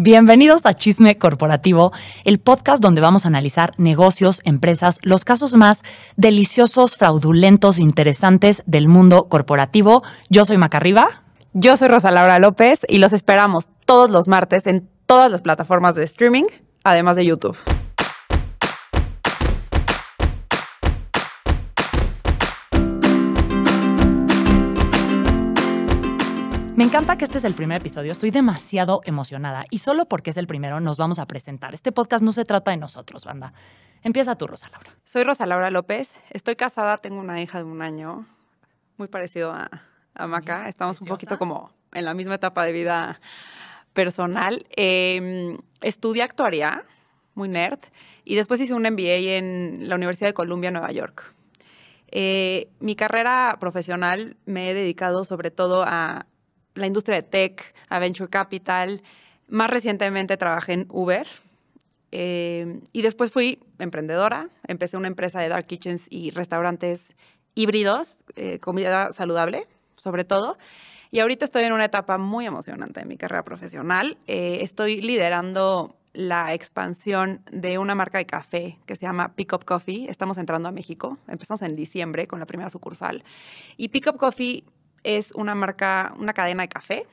Bienvenidos a Chisme Corporativo, el podcast donde vamos a analizar negocios, empresas, los casos más deliciosos, fraudulentos, interesantes del mundo corporativo. Yo soy Macarriba. Yo soy Rosa Laura López y los esperamos todos los martes en todas las plataformas de streaming, además de YouTube. Me encanta que este es el primer episodio, estoy demasiado emocionada y solo porque es el primero nos vamos a presentar. Este podcast no se trata de nosotros, banda. Empieza tú, Rosa Laura. Soy Rosa Laura López, estoy casada, tengo una hija de un año, muy parecido a, Maca, estamos un poquito como en la misma etapa de vida personal. Estudia em, estudié actuaría, muy nerd, y después hice un MBA en la Universidad de Columbia, Nueva York. Eh, mi carrera profesional me he dedicado sobre todo a la industria de tech, a venture capital. Más recientemente trabajé en Uber. Eh, y después fui emprendedora. Empecé una empresa de dark kitchens y restaurantes híbridos, eh, comida saludable, sobre todo. Y ahorita estoy en una etapa muy emocionante de mi carrera profesional. Eh, estoy liderando la expansión de una marca de café que se llama Pickup Coffee. Estamos entrando a México. Empezamos en diciembre con la primera sucursal. Y Pickup Coffee es una marca, una cadena de café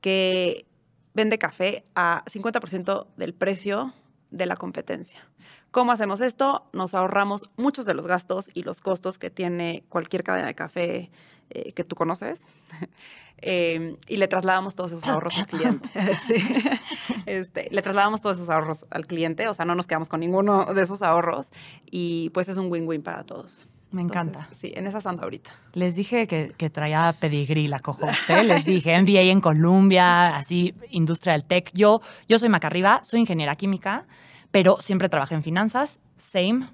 que vende café a 50% del precio de la competencia. ¿Cómo hacemos esto? Nos ahorramos muchos de los gastos y los costos que tiene cualquier cadena de café eh, que tú conoces em, y le trasladamos todos esos ahorros al cliente. Este, le trasladamos todos esos ahorros al cliente, o sea, no nos quedamos con ninguno de esos ahorros y pues es un win-win para todos. Me encanta. Sí, en esa santa ahorita. Les dije que, traía pedigrí la cojo usted. Les dije MBA en Colombia, así, industria del tech. Yo, yo soy Macarriba, soy ingeniera química, pero siempre trabajé en finanzas. Same,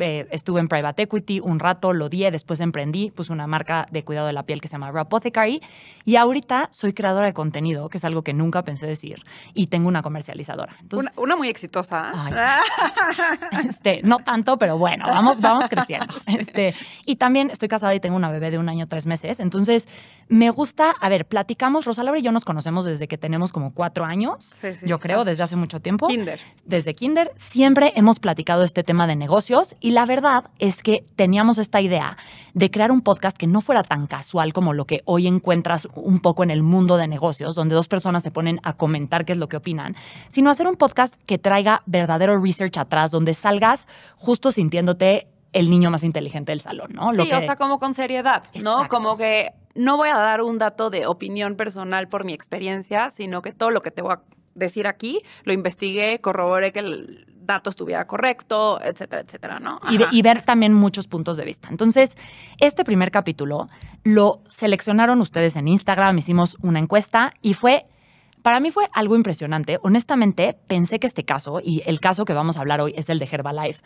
eh, estuve en private equity un rato, lo di, después emprendí, puse una marca de cuidado de la piel que se llama Rapothecary. y ahorita soy creadora de contenido, que es algo que nunca pensé decir, y tengo una comercializadora. una, muy exitosa. ¿eh? Este, no tanto, pero bueno, vamos, vamos creciendo. Este, y también estoy casada y tengo una bebé de un año, tres meses, entonces me gusta, a ver, platicamos, Rosa y yo nos conocemos desde que tenemos como cuatro años, yo creo, desde hace mucho tiempo. Kinder. Desde Kinder siempre hemos platicado este tema de negocios y la verdad es que teníamos esta idea de crear un podcast que no fuera tan casual como lo que hoy encuentras un poco en el mundo de negocios, donde dos personas se ponen a comentar qué es lo que opinan, sino hacer un podcast que traiga verdadero research atrás, donde salgas justo sintiéndote el niño más inteligente del salón, ¿no? Lo sí, o sea, como con seriedad, ¿no? Como que no voy a dar un dato de opinión personal por mi experiencia, sino que todo lo que te voy a decir aquí lo investigué, corroboré que el dato estuviera correcto, etcétera, etcétera, ¿no? Y, y, ver también muchos puntos de vista. Entonces, este primer capítulo lo seleccionaron ustedes en Instagram, hicimos una encuesta y fue para mí fue algo impresionante. Honestamente, pensé que este caso, y el caso que vamos a hablar hoy es el de Herbalife,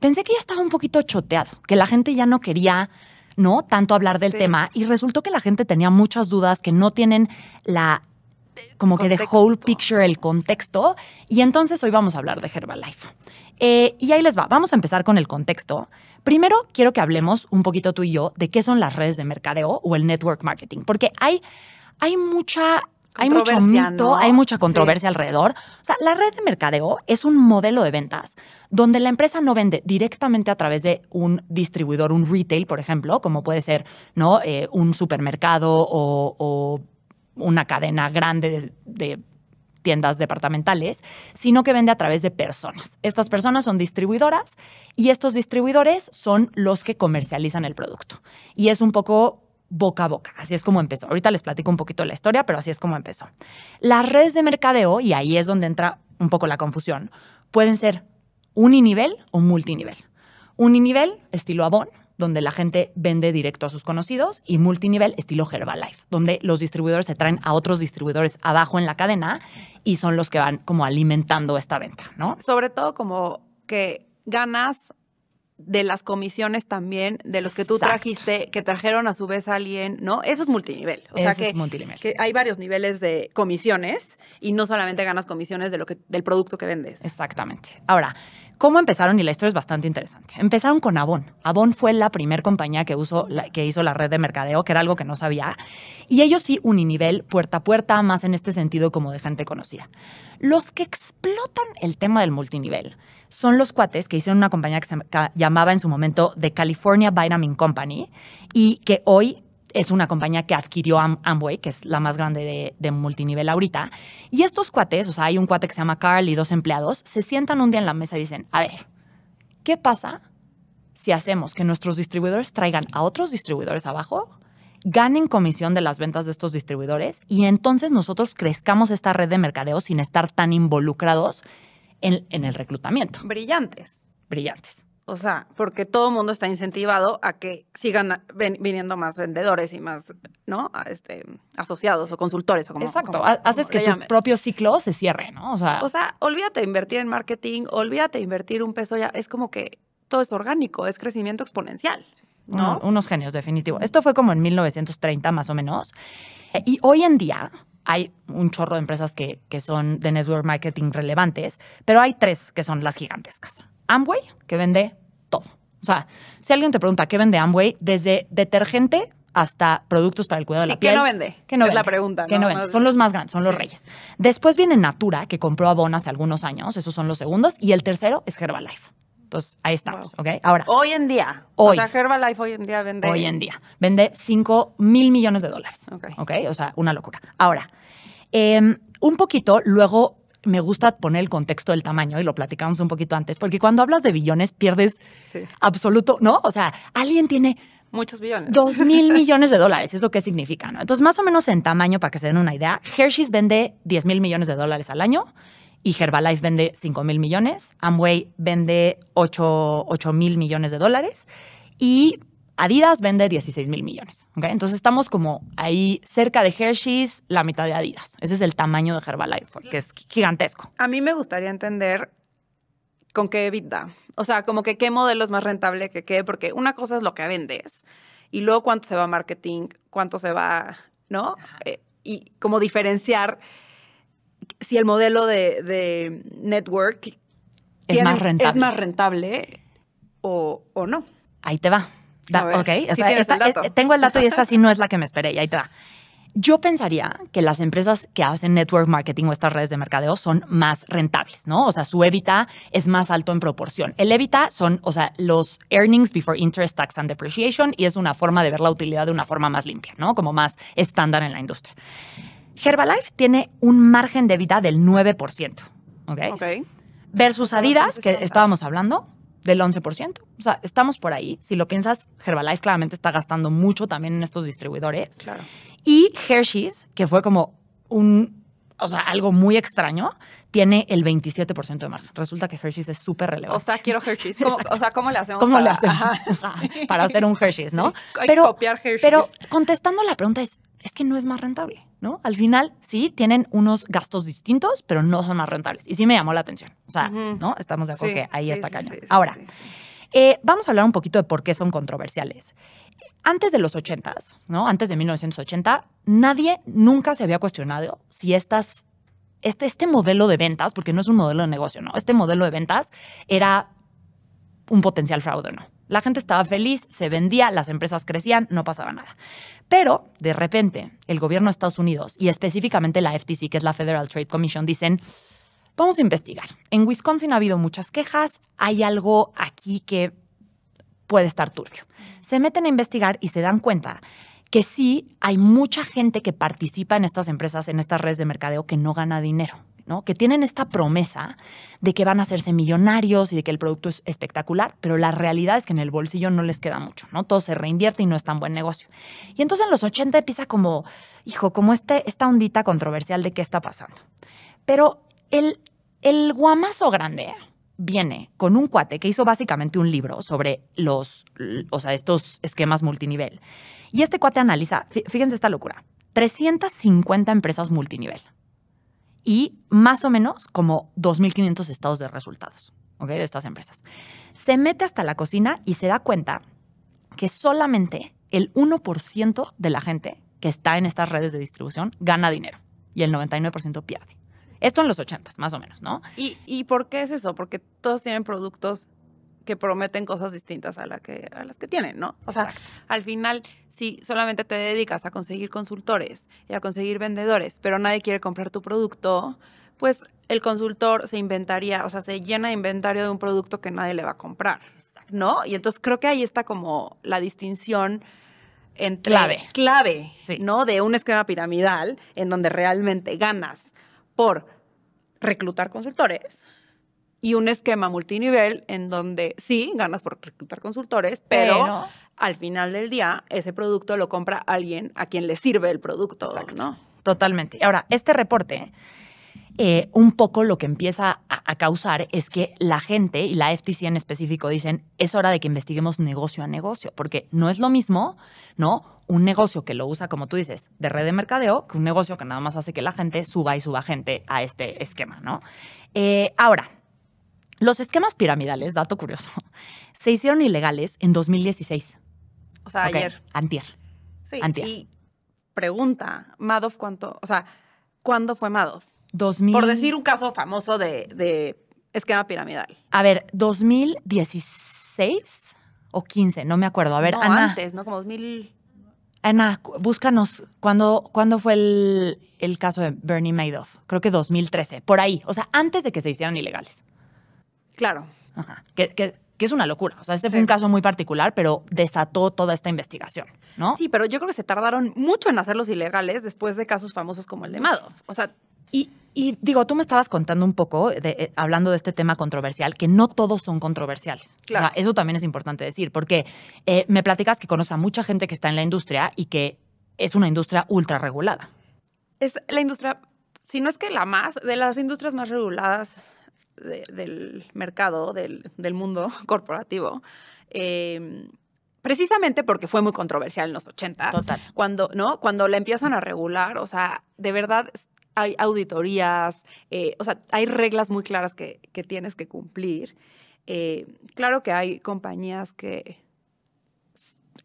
pensé que ya estaba un poquito choteado, que la gente ya no quería ¿no? Tanto hablar del tema y resultó que la gente tenía muchas dudas que no tienen la como que de whole picture, el contexto. Y entonces hoy vamos a hablar de Herbalife. Eh, y ahí les va, vamos a empezar con el contexto. Primero quiero que hablemos un poquito tú y yo de qué son las redes de mercadeo o el network marketing, porque hay, hay mucha hay mucho mito, hay mucha controversia alrededor. O sea, la red de mercadeo es un modelo de ventas donde la empresa no vende directamente a través de un distribuidor, un retail, por ejemplo, como puede ser eh, un supermercado o, una cadena grande de, de tiendas departamentales, sino que vende a través de personas. Estas personas son distribuidoras y estos distribuidores son los que comercializan el producto. Y es un poco boca a boca. Así es como empezó. Ahorita les platico un poquito la historia, pero así es como empezó. Las redes de mercadeo, y ahí es donde entra un poco la confusión, pueden ser uninivel o multinivel. Uninivel, estilo Avon, donde la gente vende directo a sus conocidos, y multinivel, estilo Herbalife, donde los distribuidores se traen a otros distribuidores abajo en la cadena y son los que van como alimentando esta venta, ¿no? Sobre todo como que ganas de las comisiones también, de los que tú trajiste, que trajeron a su vez a alguien, ¿no? Eso es multinivel. O Eso sea que, es multinivel. hay varios niveles de comisiones y no solamente ganas comisiones de lo que, del producto que vendes. Exactamente. Ahora, ¿Cómo empezaron? Y la historia es bastante interesante. Empezaron con Avon. Avon fue la primera compañía que, usó, que, hizo la red de mercadeo, que era algo que no sabía. Y ellos sí, uninivel, puerta a puerta, más en este sentido como de gente conocida. Los que explotan el tema del multinivel son los cuates que hicieron una compañía que se llamaba en su momento The California Vitamin Company y que hoy es una compañía que adquirió Amway, que es la más grande de, de, multinivel ahorita. Y estos cuates, o sea, hay un cuate que se llama Carl y dos empleados, se sientan un día en la mesa y dicen, a ver, ¿qué pasa si hacemos que nuestros distribuidores traigan a otros distribuidores abajo? ganen comisión de las ventas de estos distribuidores y entonces nosotros crezcamos esta red de mercadeo sin estar tan involucrados en, el reclutamiento. Brillantes. Brillantes. O sea, porque todo el mundo está incentivado a que sigan viniendo más vendedores y más, ¿no? Este, asociados o consultores o como. Exacto. Haces que tu propio ciclo se cierre, ¿no? O sea, o sea, olvídate de invertir en marketing, olvídate de invertir un peso ya. Es como que todo es orgánico, es crecimiento exponencial. ¿no? unos genios, definitivo. Esto fue como en 1930 más o menos. Y hoy en día, hay un chorro de empresas que, que son de network marketing relevantes, pero hay tres que son las gigantescas. Amway, que vende todo. O sea, si alguien te pregunta qué vende Amway, desde detergente hasta productos para el cuidado de la piel. ¿Qué no vende? que no es la pregunta. ¿Qué no, vende? Son los más grandes, son los reyes. Después viene Natura, que compró a hace algunos años, esos son los segundos, y el tercero es Herbalife. Entonces, ahí estamos, ¿ok? Ahora. Hoy en día. Hoy. O sea, Herbalife hoy en día vende. Hoy en día. Vende 5 mil millones de dólares. Ok. o sea, una locura. Ahora, em, un poquito luego me gusta poner el contexto del tamaño y lo platicamos un poquito antes, porque cuando hablas de billones pierdes absoluto, ¿no? O sea, alguien tiene... Muchos billones. Dos mil millones de dólares, ¿eso qué significa? No? Entonces, más o menos en tamaño, para que se den una idea, Hershey's vende 10 mil millones de dólares al año, y Herbalife vende 5 mil millones, Amway vende 8, mil millones de dólares y Adidas vende 16 mil millones. Entonces estamos como ahí cerca de Hershey's, la mitad de Adidas. Ese es el tamaño de Herbalife, que es gigantesco. A mí me gustaría entender con qué evita, O sea, como que qué modelo es más rentable que qué, porque una cosa es lo que vendes y luego cuánto se va a marketing, cuánto se va, ¿no? Eh, y como diferenciar si el modelo de, network es, más rentable. o, no. Ahí te va. tengo el dato y esta sí no es la que me esperé y ahí te va. Yo pensaría que las empresas que hacen network marketing o estas redes de mercadeo son más rentables, ¿no? O sea, su EBITDA es más alto en proporción. El EBITDA son, o sea, los earnings before interest, tax and depreciation y es una forma de ver la utilidad de una forma más limpia, ¿no? Como más estándar en la industria. Herbalife tiene un margen de vida del 9%. ¿Ok? Versus Adidas, que estábamos hablando, del 11%. O sea, estamos por ahí. Si lo piensas, Herbalife claramente está gastando mucho también en estos distribuidores. Claro. Y Hershey's, que fue como un, o sea, algo muy extraño, tiene el 27% de margen. Resulta que Hershey's es súper relevante. O sea, quiero Hershey's. o sea, ¿cómo le hacemos? ¿Cómo para, le hacemos? para hacer un Hershey's, ¿no? pero, copiar Hershey's. Pero contestando la pregunta es, es que no es más rentable. ¿no? Al final, sí, tienen unos gastos distintos, pero no son más rentables. Y sí me llamó la atención. O sea, ¿no? Estamos de acuerdo que ahí está caña. Ahora, eh, vamos a hablar un poquito de por qué son controversiales. Antes de los 80 ¿no? Antes de 1980, nadie nunca se había cuestionado si estas, este, este modelo de ventas, porque no es un modelo de negocio, ¿no? Este modelo de ventas era un potencial fraude o no. La gente estaba feliz, se vendía, las empresas crecían, no pasaba nada. Pero, de repente, el gobierno de Estados Unidos y específicamente la FTC, que es la Federal Trade Commission, dicen, vamos a investigar. En Wisconsin ha habido muchas quejas, hay algo aquí que puede estar turbio. Se meten a investigar y se dan cuenta que sí hay mucha gente que participa en estas empresas, en estas redes de mercadeo, que no gana dinero. Que tienen esta promesa de que van a hacerse millonarios y de que el producto es espectacular, pero la realidad es que en el bolsillo no les queda mucho, ¿no? Todo se reinvierte y no es tan buen negocio. Y entonces en los 80 empieza como, hijo, como este, esta ondita controversial de qué está pasando. Pero el, el guamazo grande viene con un cuate que hizo básicamente un libro sobre los, sea, estos esquemas multinivel. Y este cuate analiza, fíjense esta locura, 350 empresas multinivel y más o menos como 2.500 estados de resultados ¿ok? de estas empresas. Se mete hasta la cocina y se da cuenta que solamente el 1% de la gente que está en estas redes de distribución gana dinero y el 99% pierde. Esto en los 80, más o menos, ¿no? ¿Y, ¿Y por qué es eso? Porque todos tienen productos que prometen cosas distintas a, la que, a las que tienen, ¿no? O sea, al final, si solamente te dedicas a conseguir consultores y a conseguir vendedores, pero nadie quiere comprar tu producto, pues el consultor se inventaría, o sea, se llena de inventario de un producto que nadie le va a comprar, ¿no? Y entonces creo que ahí está como la distinción clave, clave ¿no? De un esquema piramidal en donde realmente ganas por reclutar consultores, y un esquema multinivel en donde sí ganas por reclutar consultores, pero, al final del día ese producto lo compra alguien a quien le sirve el producto, Exacto. ¿no? Totalmente. Ahora, este reporte eh, un poco lo que empieza a, causar es que la gente y la FTC en específico dicen es hora de que investiguemos negocio a negocio, porque no es lo mismo, ¿no? Un negocio que lo usa, como tú dices, de red de mercadeo, que un negocio que nada más hace que la gente suba y suba gente a este esquema, ¿no? Eh, ahora, los esquemas piramidales, dato curioso, se hicieron ilegales en 2016. O sea, ayer. Antier. Sí, antier. y pregunta, Madoff, ¿cuánto? O sea, ¿cuándo fue Madoff? 2000... Por decir un caso famoso de, esquema piramidal. A ver, 2016 o 15, no me acuerdo. A ver, antes, ¿no? Como 2000... Ana, búscanos cuándo, cuándo fue el caso de Bernie Madoff. Creo que 2013, por ahí. O sea, antes de que se hicieran ilegales. Claro. Que, es una locura. O sea, este fue un caso muy particular, pero desató toda esta investigación, ¿no? Sí, pero yo creo que se tardaron mucho en hacerlos ilegales después de casos famosos como el de Madoff. O sea, y, digo, tú me estabas contando un poco, eh, hablando de este tema controversial, que no todos son controversiales. Claro. eso también es importante decir, porque eh, me platicas que conoce a mucha gente que está en la industria y que es una industria ultra regulada. Es la industria, si no es que la más, de las industrias más reguladas del mercado, del, mundo corporativo. Em, precisamente porque fue muy controversial en los 80. Total. Cuando, ¿no? Cuando la empiezan a regular, o sea, de verdad hay auditorías, eh, o sea, hay reglas muy claras que, tienes que cumplir. Eh, claro que hay compañías que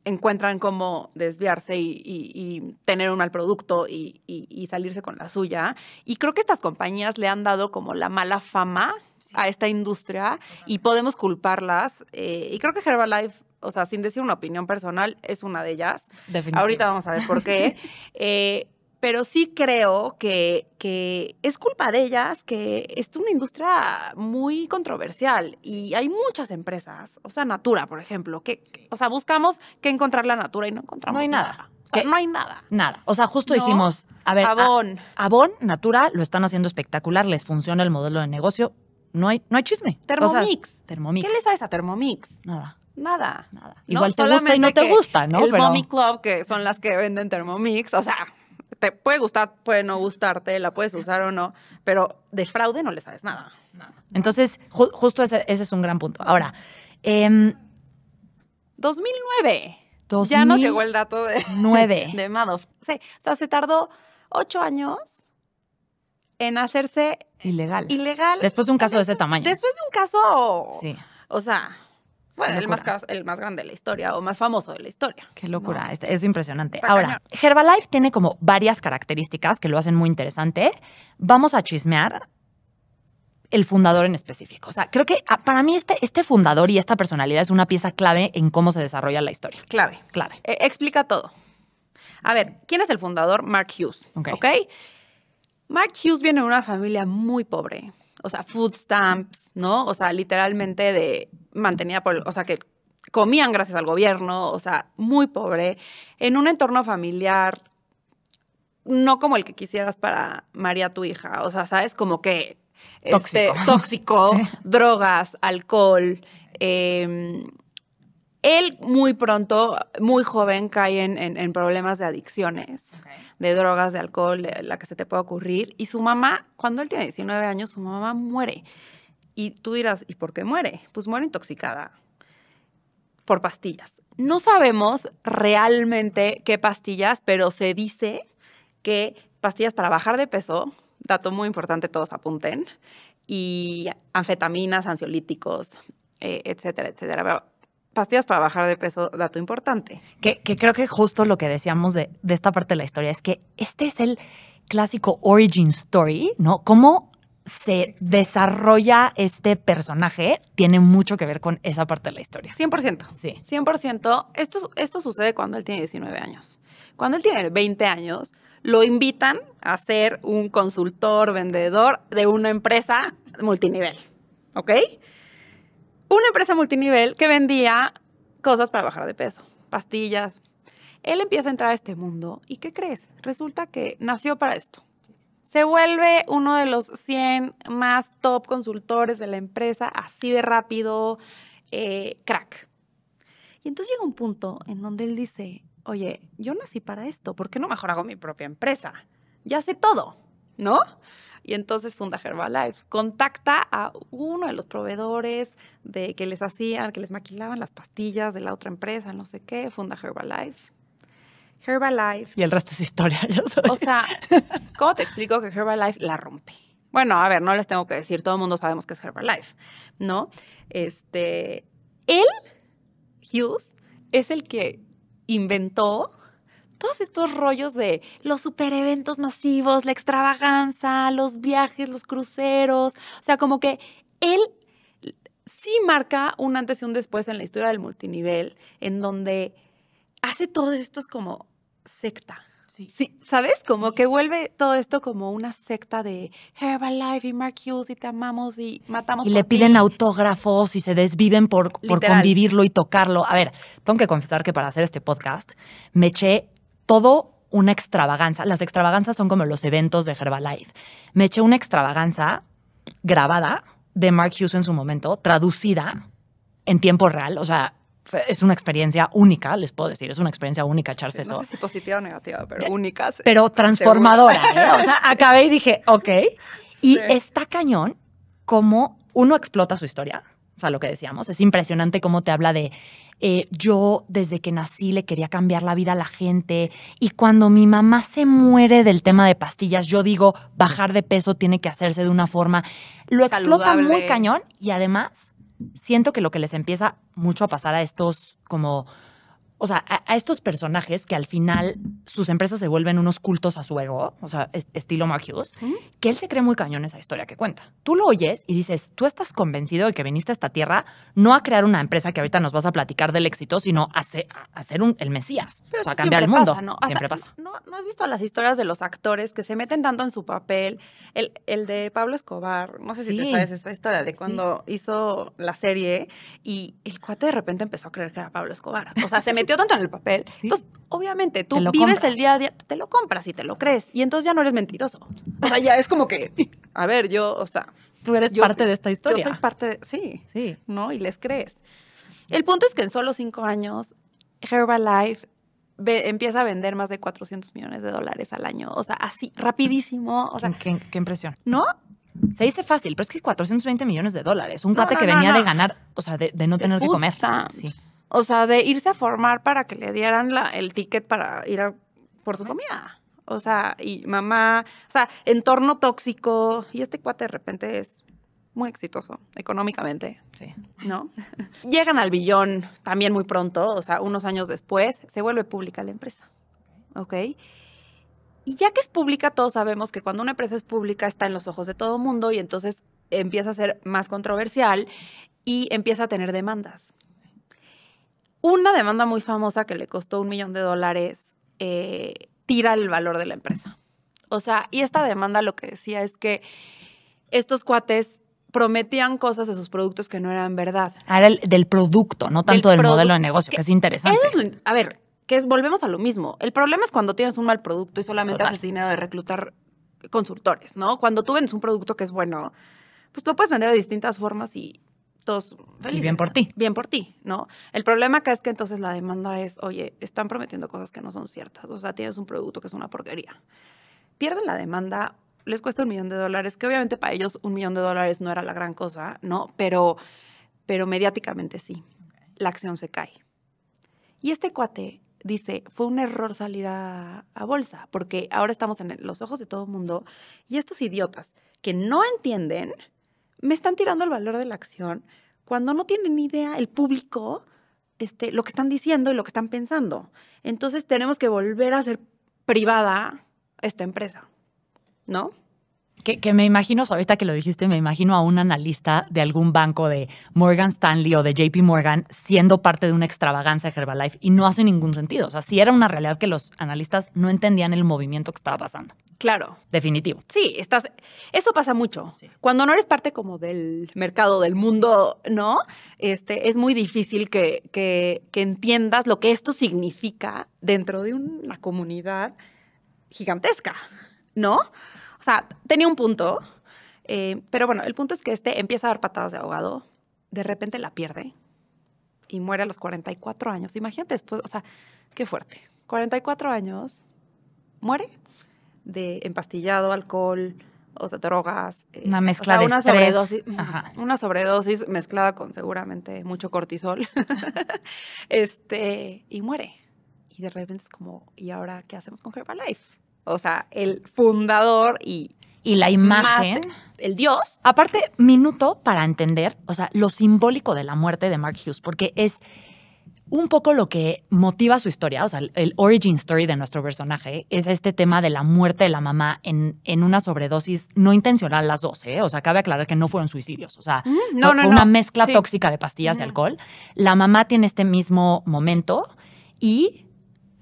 encuentran cómo desviarse y, tener un mal producto y, salirse con la suya. Y creo que estas compañías le han dado como la mala fama a esta industria y podemos culparlas. Eh, y creo que Herbalife o sea, sin decir una opinión personal, es una de ellas. Ahorita vamos a ver por qué. Eh, pero sí creo que, que, es culpa de ellas que es una industria muy controversial y hay muchas empresas, o sea, Natura, por ejemplo, que, o sea, buscamos que encontrar la Natura y no encontramos no hay nada. Eh, no hay nada. Nada. O sea, justo dijimos, a ver, Avon. Natura, lo están haciendo espectacular, les funciona el modelo de negocio, no hay, no hay chisme. Thermomix. ¿Qué le sabes a Thermomix? Nada. Nada. Nada. Igual no, te gusta y no te gusta, ¿no? El Club, que son las que venden Thermomix, o sea, te puede gustar, puede no gustarte, la puedes usar o no, pero de fraude no le sabes nada. Entonces, justo ese, es un gran punto. Ahora, 2009. Em, ya nos llegó el dato de, 9. de Madoff. Sí, o sea, se tardó ocho años en hacerse ilegal. Ilegal. Después de un caso de ese tamaño. Después de un caso. Sí. O sea, el más, grande de la historia o más famoso de la historia. Qué locura, este, es, impresionante. Ahora, Herbalife tiene como varias características que lo hacen muy interesante. Vamos a chismear el fundador en específico. O sea, creo que ah, para mí este, este fundador y esta personalidad es una pieza clave en cómo se desarrolla la historia. Clave. Clave. Eh, explica todo. A ver, ¿quién es el fundador? Mark Hughes. Ok. Mark Hughes viene de una familia muy pobre o sea, food stamps, ¿no? O sea, literalmente de mantenida por, o sea, que comían gracias al gobierno, o sea, muy pobre, en un entorno familiar no como el que quisieras para María tu hija, o sea, sabes, como que este, tóxico, tóxico drogas, alcohol, eh, él muy pronto, muy joven, cae en, problemas de adicciones, de drogas, de alcohol, la que se te pueda ocurrir. Y su mamá, cuando él tiene 19 años, su mamá muere. Y tú dirás, ¿y por qué muere? Pues muere intoxicada por pastillas. No sabemos realmente qué pastillas, pero se dice que pastillas para bajar de peso, dato muy importante, todos apunten, y anfetaminas, ansiolíticos, eh, etcétera, etcétera pastillas para bajar de peso, dato importante. Que, creo que justo lo que decíamos de, esta parte de la historia es que este es el clásico origin story, ¿no? Cómo se desarrolla este personaje tiene mucho que ver con esa parte de la historia. 100%. Sí. 100%. Esto, esto sucede cuando él tiene 19 años. Cuando él tiene 20 años, lo invitan a ser un consultor, vendedor de una empresa multinivel. ¿Ok? una empresa multinivel que vendía cosas para bajar de peso, pastillas. Él empieza a entrar a este mundo y ¿qué crees? Resulta que nació para esto. Se vuelve uno de los 100 más top consultores de la empresa, así de rápido, eh, crack. Y entonces llega un punto en donde él dice, oye, yo nací para esto, ¿por qué no mejor hago mi propia empresa? Ya sé todo. ¿no? Y entonces funda Herbalife. Contacta a uno de los proveedores de que les hacían, que les maquilaban las pastillas de la otra empresa, no sé qué, funda Herbalife. Herbalife. Y el resto es historia, ya sabes. O sea, ¿cómo te explico que Herbalife la rompe? Bueno, a ver, no les tengo que decir, todo el mundo sabemos que es Herbalife, ¿no? Este, él, Hughes, es el que inventó todos estos rollos de los super eventos masivos, la extravaganza, los viajes, los cruceros. O sea, como que él sí marca un antes y un después en la historia del multinivel, en donde hace todo esto como secta. Sí. ¿Sabes? Como que vuelve todo esto como una secta de Herbalife y Mark Hughes y te amamos y matamos. Y le piden autógrafos y se desviven por, por, convivirlo y tocarlo. A ver, tengo que confesar que para hacer este podcast me eché todo una extravaganza. Las extravaganzas son como los eventos de Herbalife. Me eché una extravaganza grabada de Mark Hughes en su momento, traducida en tiempo real. O sea, es una experiencia única, les puedo decir, es una experiencia única echarse eso. No sé si positiva o negativa, pero eh, únicas. Pero transformadora. ¿eh? O sea, acabé y dije, ok. Y está cañón como uno explota su historia. O sea, lo que decíamos, es impresionante cómo te habla de eh, yo desde que nací le quería cambiar la vida a la gente y cuando mi mamá se muere del tema de pastillas, yo digo, bajar de peso tiene que hacerse de una forma. Lo explota muy cañón y además siento que lo que les empieza mucho a pasar a estos como o sea, a, estos personajes que al final sus empresas se vuelven unos cultos a su ego, o sea, estilo Mark que él se cree muy cañón esa historia que cuenta. Tú lo oyes y dices, tú estás convencido de que viniste a esta tierra no a crear una empresa que ahorita nos vas a platicar del éxito, sino a ser, un, el Mesías, para a cambiar el mundo. ¿no? Siempre pasa. ¿no, has visto las historias de los actores que se meten tanto en su papel? El, el de Pablo Escobar, no sé si te sabes esa historia de cuando hizo la serie y el cuate de repente empezó a creer que era Pablo Escobar. O sea, se metió tanto en el papel. Entonces, pues, obviamente, tú vives el día a día, te lo compras y te lo crees. Y entonces ya no eres mentiroso. O sea, ya es como que, a ver, yo, o sea. Tú eres parte de esta historia. Yo soy parte de, sí. Sí. ¿No? Y les crees. El punto es que en solo cinco años, Herbalife empieza a vender más de 400 millones de dólares al año. O sea, así, rapidísimo. O sea, qué, impresión. ¿No? Se dice fácil, pero es que 420 millones de dólares. Un cate que venía de ganar, o sea, de, no tener que comer. Sí. O sea, de irse a formar para que le dieran el ticket para ir a, por su comida. O sea, y mamá, o sea, entorno tóxico. Y este cuate de repente es muy exitoso económicamente. Sí. ¿No? Llegan al billón también muy pronto, o sea, unos años después, se vuelve pública la empresa. ¿Ok? Y ya que es pública, todos sabemos que cuando una empresa es pública está en los ojos de todo mundo y entonces empieza a ser más controversial y empieza a tener demandas una demanda muy famosa que le costó un millón de dólares eh, tira el valor de la empresa. O sea, y esta demanda lo que decía es que estos cuates prometían cosas de sus productos que no eran verdad. Ahora del producto, no tanto del, modelo de negocio, que, es interesante. a ver, que volvemos a lo mismo. El problema es cuando tienes un mal producto y solamente haces dinero de reclutar consultores, ¿no? Cuando tú vendes un producto que es bueno, pues tú puedes vender de distintas formas y todos felices. Y bien por ti. Bien por ti, ¿no? El problema acá es que entonces la demanda es, oye, están prometiendo cosas que no son ciertas. O sea, tienes un producto que es una porquería. Pierden la demanda, les cuesta un millón de dólares, que obviamente para ellos un millón de dólares no era la gran cosa, ¿no? Pero, pero mediáticamente sí. La acción se cae. Y este cuate dice, fue un error salir a, a bolsa, porque ahora estamos en los ojos de todo el mundo y estos idiotas que no entienden me están tirando el valor de la acción cuando no tienen ni idea el público este, lo que están diciendo y lo que están pensando. Entonces tenemos que volver a ser privada esta empresa, ¿no? Que, me imagino, ahorita que lo dijiste, me imagino a un analista de algún banco de Morgan Stanley o de JP Morgan siendo parte de una extravagancia de Herbalife y no hace ningún sentido. O sea, sí era una realidad que los analistas no entendían el movimiento que estaba pasando. Claro. Definitivo. Sí, estás. Eso pasa mucho. Cuando no eres parte como del mercado, del mundo, ¿no? Este, es muy difícil que entiendas lo que esto significa dentro de una comunidad gigantesca, ¿no? O sea, tenía un punto, eh, pero bueno, el punto es que este empieza a dar patadas de ahogado, de repente la pierde y muere a los 44 años. Imagínate después, o sea, qué fuerte. 44 años, muere de empastillado, alcohol, o sea, drogas. Eh, una mezcla de una Sobredosis, Una sobredosis mezclada con seguramente mucho cortisol. este, y muere. Y de repente es como, ¿y ahora qué hacemos con Herbalife? o sea, el fundador y... Y la imagen. el dios. Aparte, minuto para entender, o sea, lo simbólico de la muerte de Mark Hughes, porque es un poco lo que motiva su historia, o sea, el origin story de nuestro personaje es este tema de la muerte de la mamá en, una sobredosis no intencional las dos, ¿eh? O sea, cabe aclarar que no fueron suicidios, o sea, mm, fue una mezcla tóxica de pastillas y mm. alcohol. La mamá tiene este mismo momento y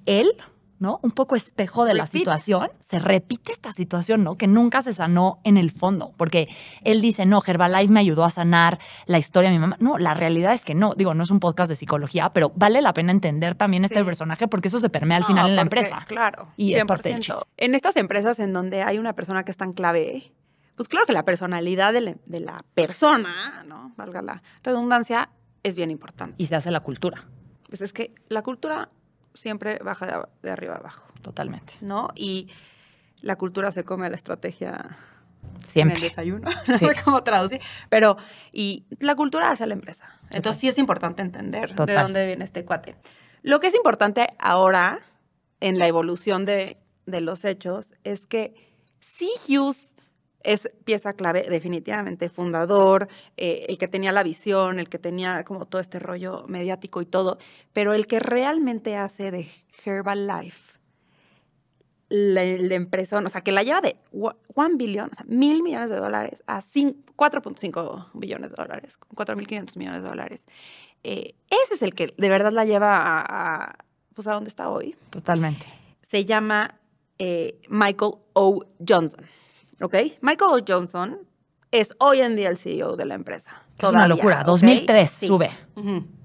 él ¿no? Un poco espejo de la situación. Se repite esta situación, ¿no? Que nunca se sanó en el fondo, porque él dice, no, Herbalife me ayudó a sanar la historia de mi mamá. No, la realidad es que no. Digo, no es un podcast de psicología, pero vale la pena entender también este personaje porque eso se permea al final en la empresa. Claro. Y es parte En estas empresas en donde hay una persona que es tan clave, pues claro que la personalidad de la, persona, ¿no? Valga la redundancia, es bien importante. Y se hace la cultura. Pues es que la cultura siempre baja de, arriba abajo. Totalmente. ¿No? Y la cultura se come a la estrategia Siempre. En el desayuno, no traducir. Pero, y la cultura hace la empresa. Entonces sí es importante entender de dónde viene este cuate. Lo que es importante ahora en la evolución de, de los hechos es que si Hughes es pieza clave, definitivamente, fundador, eh, el que tenía la visión, el que tenía como todo este rollo mediático y todo, pero el que realmente hace de Herbalife la, la empresa, o sea, que la lleva de 1 billón, o sea, mil millones de dólares a 4.5 billones de dólares, 4.500 millones de dólares. Eh, ese es el que de verdad la lleva a, pues, a donde está hoy. Totalmente. Se llama eh, Michael O. Johnson. ¿ok? Michael Johnson es hoy en día el CEO de la empresa. Es una locura. 2003 sube.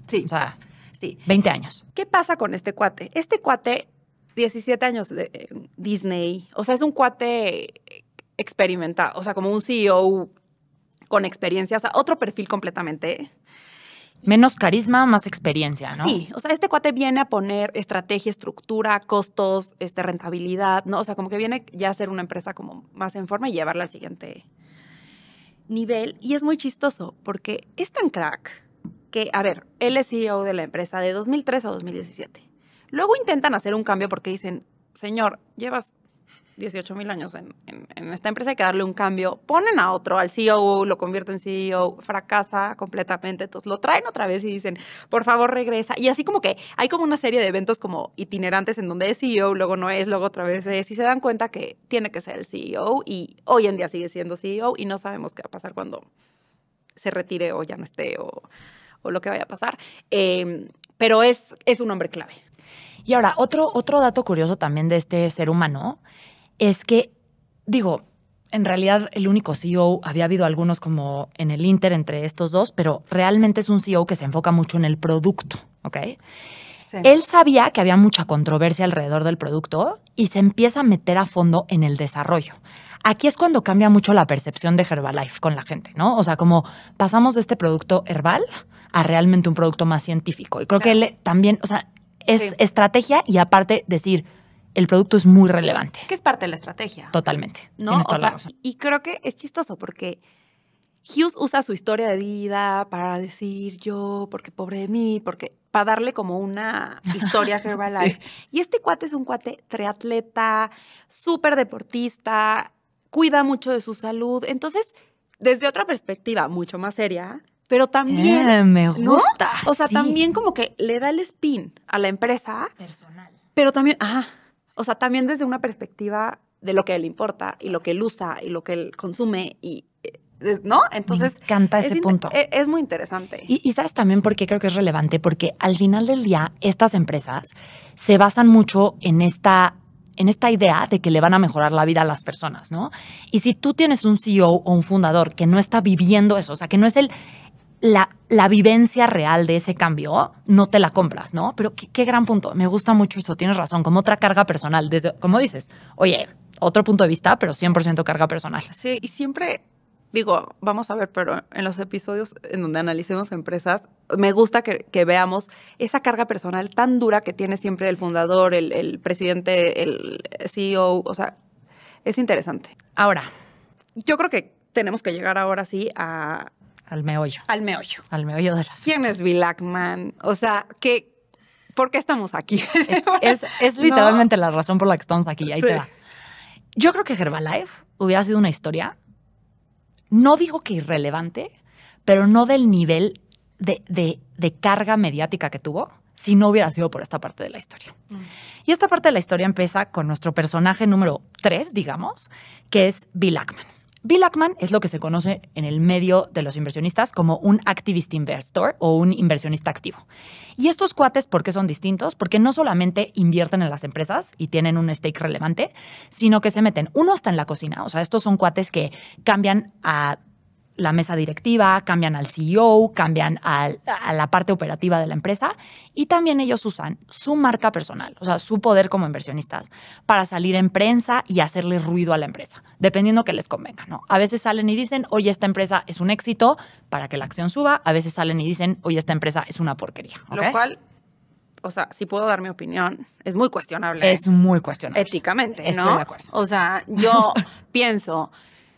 Sí. O sea, sí. 20 años. ¿Qué pasa con este cuate? Este cuate, 17 años de eh, Disney, o sea, es un cuate experimentado, o sea, como un CEO con experiencia, o sea, otro perfil completamente. Menos carisma, más experiencia, ¿no? Sí, o sea, este cuate viene a poner estrategia, estructura, costos, este, rentabilidad, ¿no? O sea, como que viene ya a ser una empresa como más en forma y llevarla al siguiente nivel. Y es muy chistoso porque es tan crack que, a ver, él es CEO de la empresa de 2003 a 2017. Luego intentan hacer un cambio porque dicen, señor, llevas 18 mil años en, esta empresa, hay que darle un cambio, ponen a otro, al CEO, lo convierten en CEO, fracasa completamente, entonces lo traen otra vez y dicen, por favor regresa. Y así como que hay como una serie de eventos como itinerantes en donde es CEO, luego no es, luego otra vez es, y se dan cuenta que tiene que ser el CEO y hoy en día sigue siendo CEO y no sabemos qué va a pasar cuando se retire o ya no esté o, lo que vaya a pasar. Em, pero es, es un hombre clave. Y ahora, otro, otro dato curioso también de este ser humano es que, digo, en realidad el único CEO, había habido algunos como en el Inter entre estos dos, pero realmente es un CEO que se enfoca mucho en el producto, ¿ok? Él sabía que había mucha controversia alrededor del producto y se empieza a meter a fondo en el desarrollo. Aquí es cuando cambia mucho la percepción de Herbalife con la gente, ¿no? O sea, como pasamos de este producto herbal a realmente un producto más científico. Y creo que él también, o sea, es estrategia y aparte decir, el producto es muy relevante. Que es parte de la estrategia. Totalmente. ¿No? toda Y creo que es chistoso porque Hughes usa su historia de vida para decir yo, porque pobre de mí, porque para darle como una historia by life. Y este cuate es un cuate triatleta, súper deportista, cuida mucho de su salud. Entonces, desde otra perspectiva mucho más seria, pero también eh, me gusta. O sea, también como que le da el spin a la empresa. Personal. Pero también, ajá, ah, o sea, también desde una perspectiva de lo que le importa y lo que él usa y lo que él consume y eh, ¿no? Entonces. Me encanta ese punto. E-, es, muy interesante. Y, y, sabes también por qué creo que es relevante, porque al final del día, estas empresas se basan mucho en esta en esta idea de que le van a mejorar la vida a las personas, ¿no? Y si tú tienes un CEO o un fundador que no está viviendo eso, o sea, que no es el, la, vivencia real de ese cambio no te la compras, ¿no? Pero qué, gran punto. Me gusta mucho eso. Tienes razón. Como otra carga personal. como dices, oye, otro punto de vista, pero 100% carga personal. Sí, y siempre digo, vamos a ver, pero en los episodios en donde analicemos empresas, me gusta que, veamos esa carga personal tan dura que tiene siempre el fundador, el, el, presidente, el CEO, o sea, es interesante. Ahora, yo creo que tenemos que llegar ahora sí a, al meollo. Al meollo. Al meollo de las. ¿Quién es Ackman? O sea, ¿por qué estamos aquí? es, literalmente la razón por la que estamos aquí. Ahí va. Yo creo que Herbalife hubiera sido una historia, no digo que irrelevante, pero no del nivel de, carga mediática que tuvo si no hubiera sido por esta parte de la historia. Mm. Y esta parte de la historia empieza con nuestro personaje número 3, digamos, que es Bill Ackman. Bill Ackman es lo que se conoce en el medio de los inversionistas como un activist investor o un inversionista activo. Y estos cuates, ¿por qué son distintos? Porque no solamente invierten en las empresas y tienen un stake relevante, sino que se meten, uno hasta en la cocina, o sea, estos son cuates que cambian a la mesa directiva, cambian al CEO, cambian a la parte operativa de la empresa y también ellos usan su marca personal, o sea, su poder como inversionistas para salir en prensa y hacerle ruido a la empresa, dependiendo que les convenga, ¿no? A veces salen y dicen, oye, esta empresa es un éxito para que la acción suba, a veces salen y dicen, oye, esta empresa es una porquería. Lo cual o sea, si puedo dar mi opinión, es muy cuestionable. Es muy cuestionable. Éticamente, Estoy de acuerdo. O sea, yo pienso,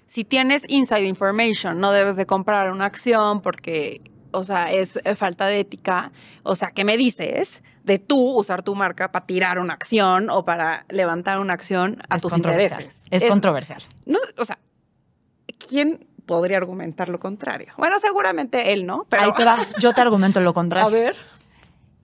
si tienes inside information, no debes de comprar una acción porque, o sea, es eh, falta de ética. O sea, ¿qué me dices de tú usar tu marca para tirar una acción o para levantar una acción a tus intereses? Es, controversial. No, o sea, ¿quién podría argumentar lo contrario? Bueno, seguramente él, ¿no? Pero... Yo te argumento lo contrario. A ver.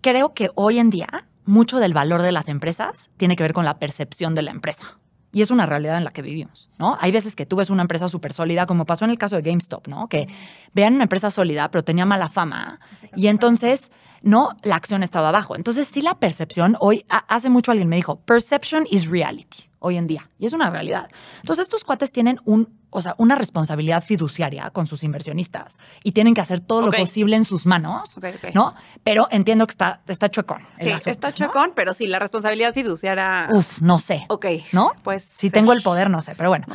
Creo que hoy en día mucho del valor de las empresas tiene que ver con la percepción de la empresa. Y es una realidad en la que vivimos, ¿no? Hay veces que tú ves una empresa súper sólida, como pasó en el caso de GameStop, ¿no? Que vean una empresa sólida, pero tenía mala fama. Y entonces, ¿no? La acción estaba abajo. Entonces, sí, la percepción, hoy, hace mucho alguien me dijo, perception is reality hoy en día. Y es una realidad. Entonces, estos cuates tienen un, o sea, una responsabilidad fiduciaria con sus inversionistas y tienen que hacer todo lo posible en sus manos, ¿no? Pero entiendo que está, está chuecón. sí, está chuecón, pero sí, la responsabilidad fiduciaria. Uf, no sé. Ok. ¿No? Pues. Si tengo el poder, no sé, pero bueno.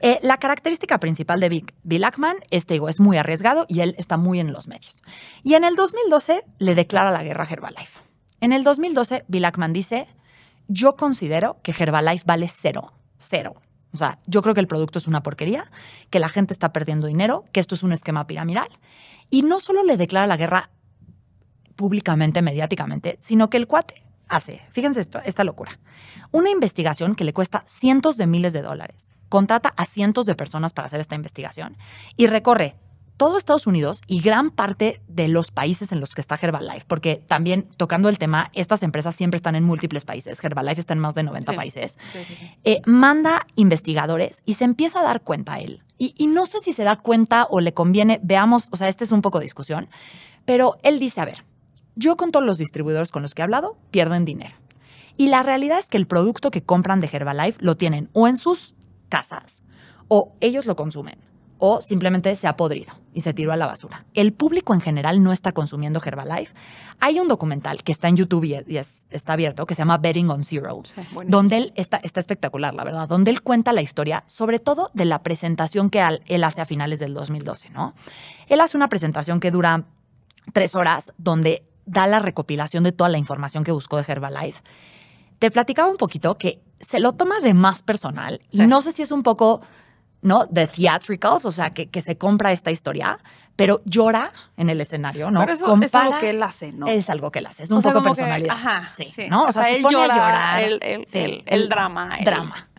Eh, la característica principal de Bill, Ackman es, es muy arriesgado y él está muy en los medios. Y en el 2012 le declara la guerra a Herbalife. En el 2012, Bill Ackman dice yo considero que Herbalife vale cero, cero. O sea, yo creo que el producto es una porquería, que la gente está perdiendo dinero, que esto es un esquema piramidal. Y no solo le declara la guerra públicamente, mediáticamente, sino que el cuate hace, fíjense esto, esta locura, una investigación que le cuesta cientos de miles de dólares, contrata a cientos de personas para hacer esta investigación y recorre todo Estados Unidos y gran parte de los países en los que está Herbalife, porque también tocando el tema, estas empresas siempre están en múltiples países, Herbalife está en más de 90 países, eh, manda investigadores y se empieza a dar cuenta él. Y, no sé si se da cuenta o le conviene, veamos, o sea, este es un poco discusión, pero él dice, a ver, yo con todos los distribuidores con los que he hablado, pierden dinero. Y la realidad es que el producto que compran de Herbalife lo tienen o en sus casas o ellos lo consumen o simplemente se ha podrido y se tiró a la basura. El público en general no está consumiendo Herbalife. Hay un documental que está en YouTube y está abierto que se llama Betting on Zero, donde él está, está espectacular, la verdad, donde él cuenta la historia, sobre todo de la presentación que él hace a finales del 2012, ¿no? Él hace una presentación que dura tres horas, donde da la recopilación de toda la información que buscó de Herbalife. Te platicaba un poquito que se lo toma de más personal y no sé si es un poco ¿no? De theatricals, o sea, que, que se compra esta historia, pero llora en el escenario, ¿no? eso Compara, es algo que él hace, ¿no? Es algo que él hace, es un poco personalidad. ajá, sí, ¿no? O, sea, se pone a llorar. El, el, el, drama.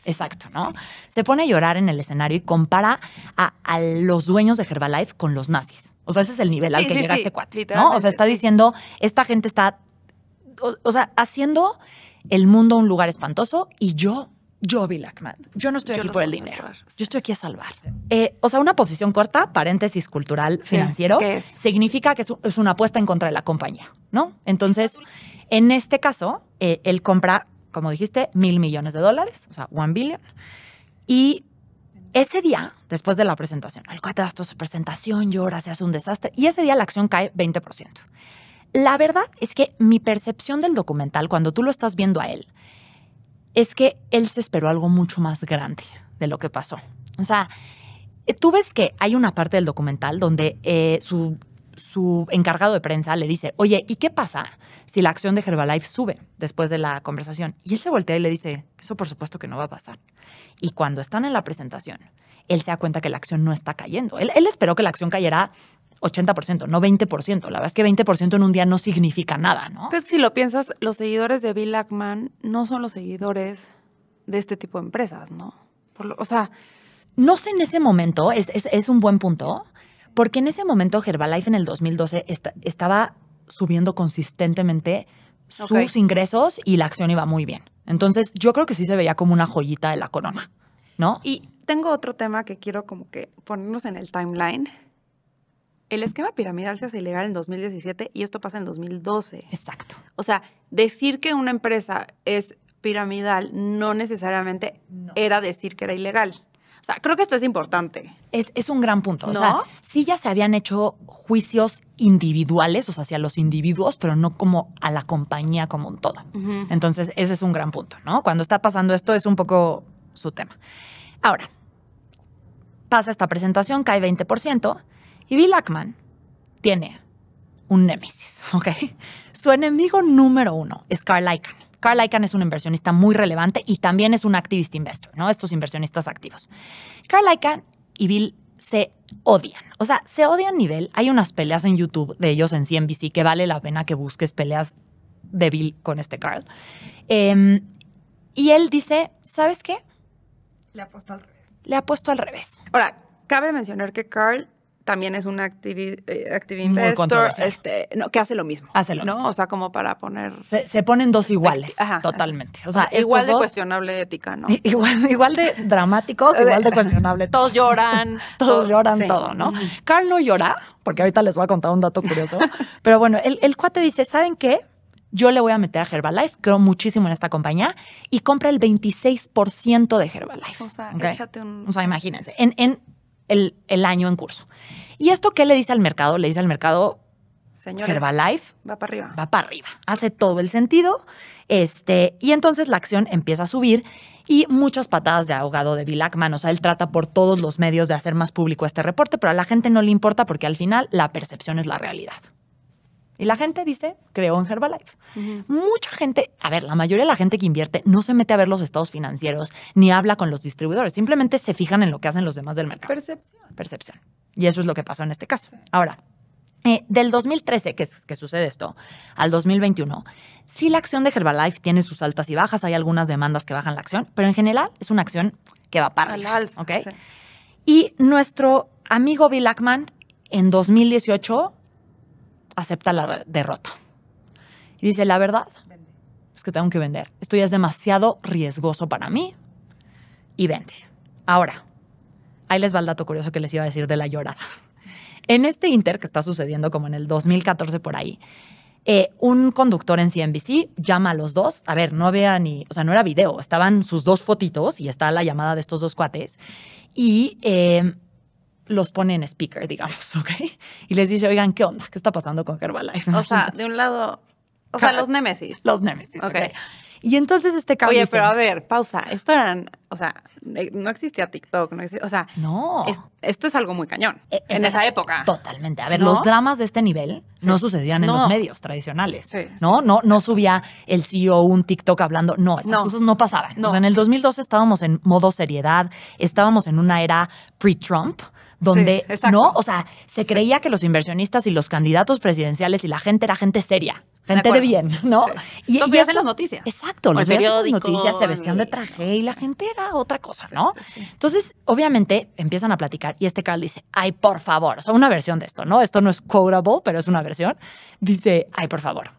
exacto, ¿no? Se pone a llorar en el escenario y compara a, los dueños de Herbalife con los nazis. O sea, ese es el nivel al que llega este cuate, ¿no? O sea, está diciendo, esta gente está, o sea, haciendo el mundo un lugar espantoso y yo yo, yo no estoy aquí por el dinero. Yo estoy aquí a salvar. Eh, o sea, una posición corta, paréntesis cultural financiero, significa que es, una apuesta en contra de la compañía, ¿no? Entonces, en este caso, eh, él compra, como dijiste, mil millones de dólares, o sea, one billion. Y ese día, después de la presentación, el cuate da su presentación, llora, se hace un desastre, y ese día la acción cae 20%. La verdad es que mi percepción del documental, cuando tú lo estás viendo a él, es que él se esperó algo mucho más grande de lo que pasó. O sea, eh, tú ves que hay una parte del documental donde eh, su, encargado de prensa le dice, oye, ¿y qué pasa si la acción de Herbalife sube después de la conversación? Y él se voltea y le dice, eso por supuesto que no va a pasar. Y cuando están en la presentación, él se da cuenta que la acción no está cayendo. Él, él esperó que la acción cayera 80%, no 20%. La verdad es que 20% en un día no significa nada, ¿no? Pues si lo piensas, los seguidores de Bill Ackman no son los seguidores de este tipo de empresas, ¿no? Por lo, o sea... No sé en ese momento, es, un buen punto, porque en ese momento Herbalife en el 2012 estaba subiendo consistentemente sus ingresos y la acción iba muy bien. Entonces yo creo que sí se veía como una joyita de la corona, ¿no? Y tengo otro tema que quiero como que ponernos en el timeline el esquema piramidal se hace ilegal en 2017 y esto pasa en 2012. Exacto. O sea, decir que una empresa es piramidal no necesariamente era decir que era ilegal. O sea, creo que esto es importante. Es, un gran punto. ¿No? O sea, sí ya se habían hecho juicios individuales, o sea, hacia los individuos, pero no como a la compañía como un todo. Entonces, ese es un gran punto, ¿no? Cuando está pasando esto es un poco su tema. Ahora, pasa esta presentación, cae 20%. Y Bill Ackman tiene un nemesis, ¿ok? Su enemigo número uno es Carl Icahn. Carl Icahn es un inversionista muy relevante y también es un activist investor, ¿no? Estos inversionistas activos. Carl Icahn y Bill se odian. O sea, se odian nivel. Hay unas peleas en YouTube de ellos en CNBC que vale la pena que busques peleas de Bill con este Carl. Em, y él dice, ¿sabes qué? Le ha al revés. Le ha puesto al revés. Ahora, cabe mencionar que Carl también es un active, eh, investor, este, no, que hace lo mismo. Hace lo ¿no? mismo. O sea, como para poner... Se, ponen dos iguales, totalmente. O sea, igual de cuestionable ética, ¿no? Igual, de dramáticos, igual de cuestionable. todos lloran. todos, lloran, todo, ¿no? Carl no llora, porque ahorita les voy a contar un dato curioso. pero bueno, el, el cuate dice, ¿saben qué? Yo le voy a meter a Herbalife, creo muchísimo en esta compañía, y compra el 26% de Herbalife. O sea, un... O sea, imagínense, en el, año en curso. ¿Y esto qué le dice al mercado? Le dice al mercado, Señores, Herbalife va para arriba. Va para arriba. Hace todo el sentido. Este, y entonces la acción empieza a subir y muchas patadas de ahogado de Bill Ackman. O sea, él trata por todos los medios de hacer más público este reporte, pero a la gente no le importa porque al final la percepción es la realidad. Y la gente dice, creo en Herbalife. Mucha gente, a ver, la mayoría de la gente que invierte no se mete a ver los estados financieros ni habla con los distribuidores, simplemente se fijan en lo que hacen los demás del mercado. Percepción. Percepción. Y eso es lo que pasó en este caso. Ahora, eh, del 2013, que, que, sucede esto, al 2021, sí la acción de Herbalife tiene sus altas y bajas, hay algunas demandas que bajan la acción, pero en general es una acción que va para el Y nuestro amigo Bill Ackman, en 2018 acepta la derrota. Y dice, la verdad es que tengo que vender. Esto ya es demasiado riesgoso para mí. Y vende. Ahora, ahí les va el dato curioso que les iba a decir de la llorada. En este inter que está sucediendo como en el 2014 por ahí, eh, un conductor en CNBC llama a los dos. A ver, no había ni, o sea, no era video, estaban sus dos fotitos y está la llamada de estos dos cuates. Y eh, los pone en speaker, digamos, ¿ok? Y les dice, oigan, ¿qué onda? ¿Qué está pasando con Herbalife? O sea, de un lado, o sea, los némesis. Los némesis, ok. okay. Y entonces este caso. Oye, pero a ver, pausa. Esto eran, o sea, eh, no existía TikTok, no existía, o sea, no. esto es algo muy cañón. E, en esa época. Totalmente. A ver, los dramas de este nivel no sucedían en los medios tradicionales. ¿no? no, no subía el CEO un TikTok hablando. No, esas no. cosas no pasaban. O en el 2012 estábamos en modo seriedad, estábamos en una era pre-Trump donde, ¿no? O sea, se creía que los inversionistas y los candidatos presidenciales y la gente era gente seria, gente de, bien, ¿no? Y, los las noticias. Exacto, los veías las noticias, se vestían de traje y la gente era otra cosa, ¿no? Entonces, obviamente, empiezan a platicar y este Carl dice, ay, por favor, o sea, una versión de esto, ¿no? Esto no es quotable, pero es una versión. Dice, ay, por favor,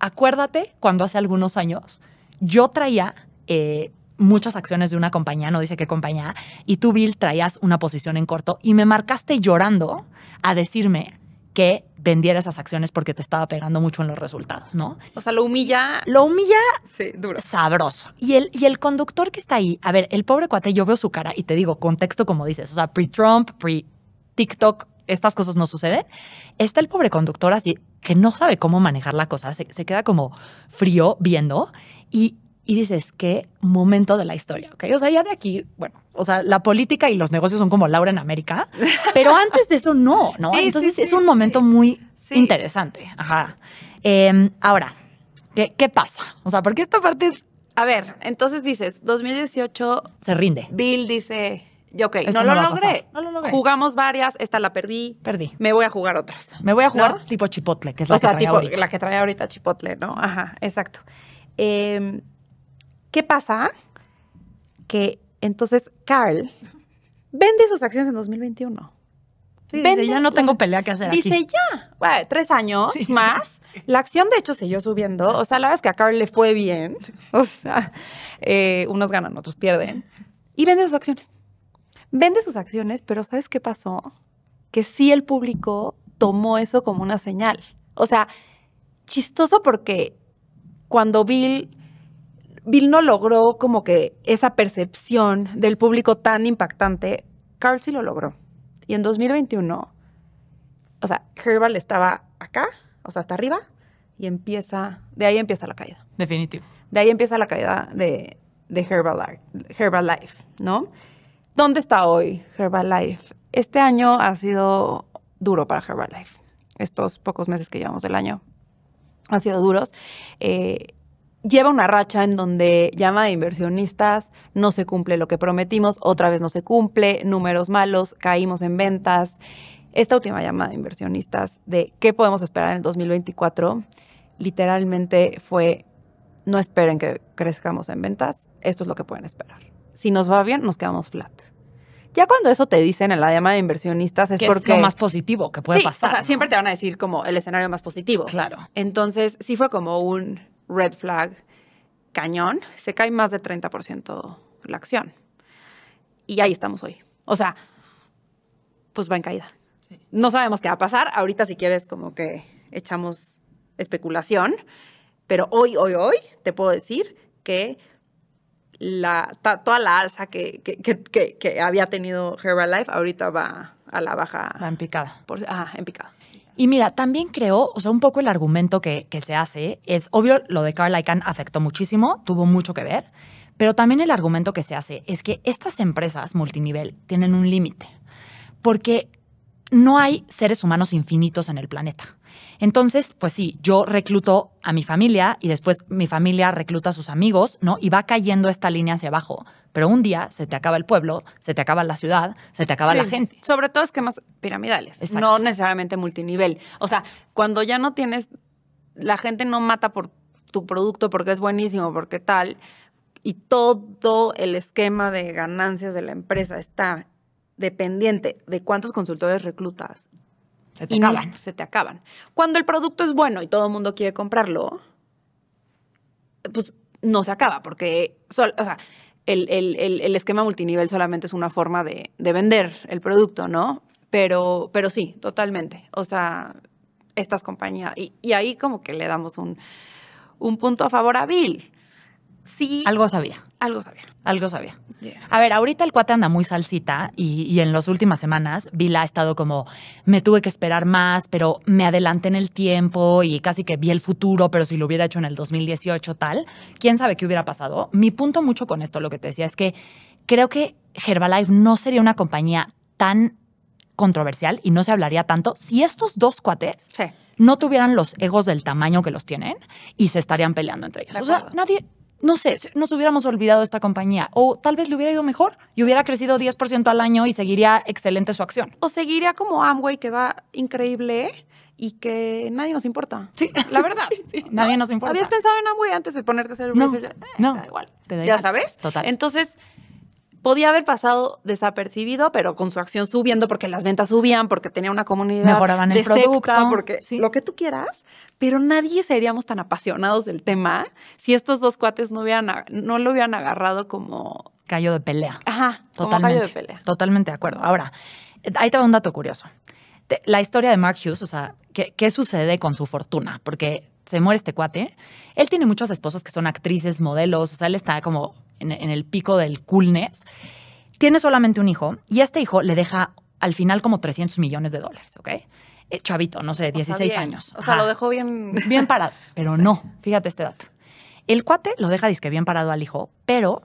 acuérdate cuando hace algunos años yo traía eh, muchas acciones de una compañía, no dice qué compañía, y tú, Bill, traías una posición en corto y me marcaste llorando a decirme que vendiera esas acciones porque te estaba pegando mucho en los resultados, ¿no? O sea, lo humilla. Lo humilla. Sí, duro. Sabroso. Y el, y el conductor que está ahí, a ver, el pobre cuate, yo veo su cara y te digo, contexto como dices, o sea, pre-Trump, pre-TikTok, estas cosas no suceden. Está el pobre conductor así, que no sabe cómo manejar la cosa, se queda como frío viendo y y dices, qué momento de la historia, ¿ok? O sea, ya de aquí, bueno, o sea, la política y los negocios son como Laura en América, pero antes de eso no, ¿no? Entonces es un momento muy interesante. Ajá. Em, ahora, ¿qué, pasa? O sea, porque esta parte es... A ver, entonces dices, 2018... Se rinde. Bill dice, yo, ok, no, lo logré. no, lo logré. Jugamos varias, esta la perdí. Perdí. Me voy a jugar otras. Me voy a jugar tipo Chipotle, que es la o que sea, trae tipo ahorita. la que trae ahorita Chipotle, ¿no? Ajá, exacto. Eh, ¿Qué pasa? Que entonces Carl vende sus acciones en 2021. dice, ya no tengo pelea que hacer dice, ya, bueno, tres años más. La acción, de hecho, siguió subiendo. O sea, la vez que a Carl le fue bien. O sea, eh, unos ganan, otros pierden. Y vende sus acciones. Vende sus acciones, pero ¿sabes qué pasó? Que sí el público tomó eso como una señal. O sea, chistoso porque cuando Bill Bill no logró como que esa percepción del público tan impactante, Carl sí lo logró. Y en 2021, o sea, Herbal estaba acá, o sea, hasta arriba, y empieza, de ahí empieza la caída. Definitivo. De ahí empieza la caída de, Herbal Life, Life, ¿no? ¿Dónde está hoy Herbal Life? Este año ha sido duro para Herbal Life. Estos pocos meses que llevamos del año han sido duros. Eh, lleva una racha en donde llama de inversionistas, no se cumple lo que prometimos, otra vez no se cumple, números malos, caímos en ventas. Esta última llamada de inversionistas de qué podemos esperar en el 2024 literalmente fue no esperen que crezcamos en ventas, esto es lo que pueden esperar. Si nos va bien, nos quedamos flat. Ya cuando eso te dicen en la llamada de inversionistas es porque... Es lo más positivo que puede pasar. O sea, siempre te van a decir como el escenario más positivo. Claro. Entonces, sí fue como un red flag cañón, se cae más del 30% la acción. Y ahí estamos hoy. O sea, pues va en caída. No sabemos qué va a pasar. Ahorita si quieres como que echamos especulación, pero hoy, hoy, hoy te puedo decir que la, toda la alza que, había tenido Herbalife ahorita va a la baja. Va en picada. ah, en picada. Y mira, también creo, o sea, un poco el argumento que, se hace es, obvio, lo de Carl Icahn afectó muchísimo, tuvo mucho que ver, pero también el argumento que se hace es que estas empresas multinivel tienen un límite, porque no hay seres humanos infinitos en el planeta. Entonces, pues sí, yo recluto a mi familia y después mi familia recluta a sus amigos, ¿no? Y va cayendo esta línea hacia abajo. Pero un día se te acaba el pueblo, se te acaba la ciudad, se te acaba la gente. Sobre todo esquemas piramidales, no necesariamente multinivel. O sea, cuando ya no tienes, la gente no mata por tu producto porque es buenísimo, porque tal, y todo el esquema de ganancias de la empresa está dependiente de cuántos consultores reclutas, se te acaban. se te acaban. Cuando el producto es bueno y todo el mundo quiere comprarlo, pues no se acaba, porque, el, esquema multinivel solamente es una forma de, vender el producto, ¿no? Pero, pero sí, totalmente. O sea, estas compañías. Y, ahí como que le damos un, punto a favor a Bill sí. Algo sabía. Algo sabía. Algo sabía. A ver, ahorita el cuate anda muy salsita y, en las últimas semanas Vila ha estado como, me tuve que esperar más, pero me adelanté en el tiempo y casi que vi el futuro, pero si lo hubiera hecho en el 2018 tal, quién sabe qué hubiera pasado. Mi punto mucho con esto, lo que te decía, es que creo que Herbalife no sería una compañía tan controversial y no se hablaría tanto si estos dos cuates no tuvieran los egos del tamaño que los tienen y se estarían peleando entre ellos. O sea, nadie, no sé, nos hubiéramos olvidado esta compañía o tal vez le hubiera ido mejor y hubiera crecido 10% al año y seguiría excelente su acción. O seguiría como Amway que va increíble y que nadie nos importa. Sí. La verdad. Nadie nos importa. Habías pensado en Amway antes de ponerte a hacer el no, eh, no. da igual. ya sabes. Total. Entonces, podía haber pasado desapercibido, pero con su acción subiendo, porque las ventas subían, porque tenía una comunidad. Mejoraban el producto. porque lo que tú quieras, pero nadie seríamos tan apasionados del tema si estos dos cuates no, hubieran, no lo hubieran agarrado como. Callo de pelea. Ajá, totalmente. de pelea. Totalmente de acuerdo. Ahora, ahí te va un dato curioso. La historia de Mark Hughes, o sea, qué sucede con su fortuna? Porque se muere este cuate. Él tiene muchos esposos que son actrices, modelos, o sea, él está como en, el pico del coolness. Tiene solamente un hijo y este hijo le deja al final como 300 millones de dólares, ¿ok? Eh, chavito, no sé, 16 años. O sea, lo dejó bien... Bien parado, pero no, fíjate este dato. El cuate lo deja disque bien parado al hijo, pero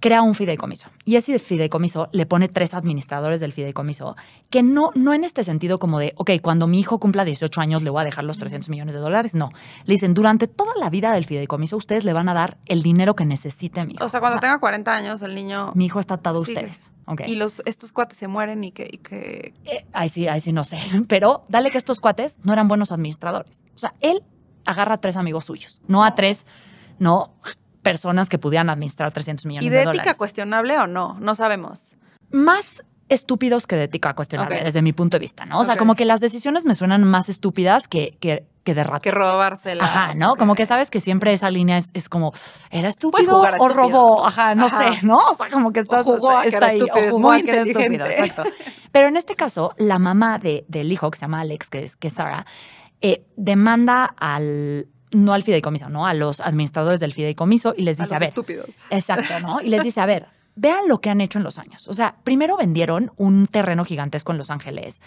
crea un fideicomiso. Y ese fideicomiso le pone tres administradores del fideicomiso, que no, no en este sentido como de, ok, cuando mi hijo cumpla 18 años le voy a dejar los 300 millones de dólares. No, le dicen, durante toda la vida del fideicomiso ustedes le van a dar el dinero que necesite mi hijo. O sea, cuando tenga 40 años el niño... Mi hijo está atado a ustedes. Okay. Y los, estos cuates se mueren y que... Y que... Eh, ay sí, ahí sí, no sé. Pero dale que estos cuates no eran buenos administradores. O sea, él agarra a tres amigos suyos, no a tres, no personas que pudieran administrar 300 millones de, dólares. ¿Y de ética cuestionable o no? No sabemos. Más estúpidos que de ética cuestionable, desde mi punto de vista, ¿no? O sea, como que las decisiones me suenan más estúpidas que, que, que de rato. Que robársela. Ajá, ¿no? Como que sabes que siempre esa línea es, como, ¿era estúpido o robó? Ajá, no sé, ¿no? O sea, como que estás, jugó Estúpido, o muy inteligente. exacto. Pero en este caso, la mamá del hijo, que se llama Alex, que es, que Sara, eh, demanda al, no al fideicomiso, ¿no? A los administradores del fideicomiso y les dice, a, ver. Estúpidos. Exacto, ¿no? Y les dice, a ver, vean lo que han hecho en los años. O sea, primero vendieron un terreno gigantesco en Los Ángeles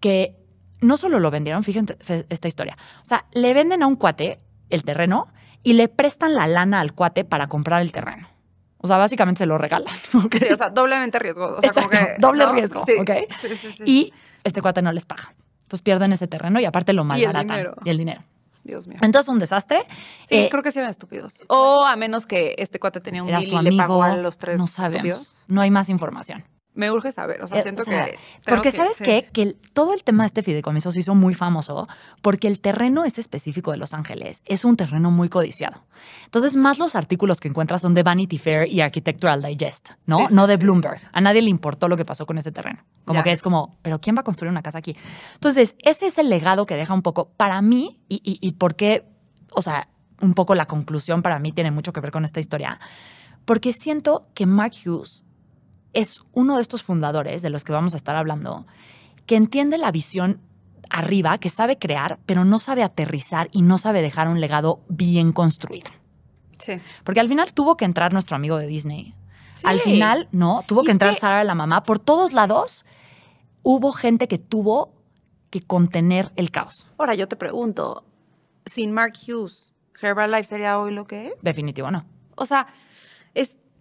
que no solo lo vendieron, fíjense esta historia. O sea, le venden a un cuate el terreno y le prestan la lana al cuate para comprar el terreno. O sea, básicamente se lo regalan. Sí, o sea, doblemente riesgo. O sea, como que, doble riesgo, y este cuate no les paga. Entonces pierden ese terreno y aparte lo malbaratan. Y Y el dinero. Dios mío. Entonces, un desastre. Sí, eh, creo que sí eran estúpidos. O a menos que este cuate tenía un deal y le pagó a los tres no sabemos. No hay más información me urge saber, o sea, eh, siento que... Porque sabes que, qué, que todo el tema de este fideicomiso se hizo muy famoso porque el terreno es específico de Los Ángeles, es un terreno muy codiciado. Entonces, más los artículos que encuentras son de Vanity Fair y Architectural Digest, ¿no? no de Bloomberg. A nadie le importó lo que pasó con ese terreno. Como que es como, pero ¿quién va a construir una casa aquí? Entonces, ese es el legado que deja un poco para mí y, y, y por qué, o sea, un poco la conclusión para mí tiene mucho que ver con esta historia, porque siento que Mark Hughes es uno de estos fundadores de los que vamos a estar hablando, que entiende la visión arriba, que sabe crear, pero no sabe aterrizar y no sabe dejar un legado bien construido. Sí. Porque al final tuvo que entrar nuestro amigo de Disney. Al final, ¿no? Tuvo que entrar Sara de la mamá. Por todos lados hubo gente que tuvo que contener el caos. Ahora yo te pregunto, sin Mark Hughes, Herbalife sería hoy lo que es? Definitivo no. O sea,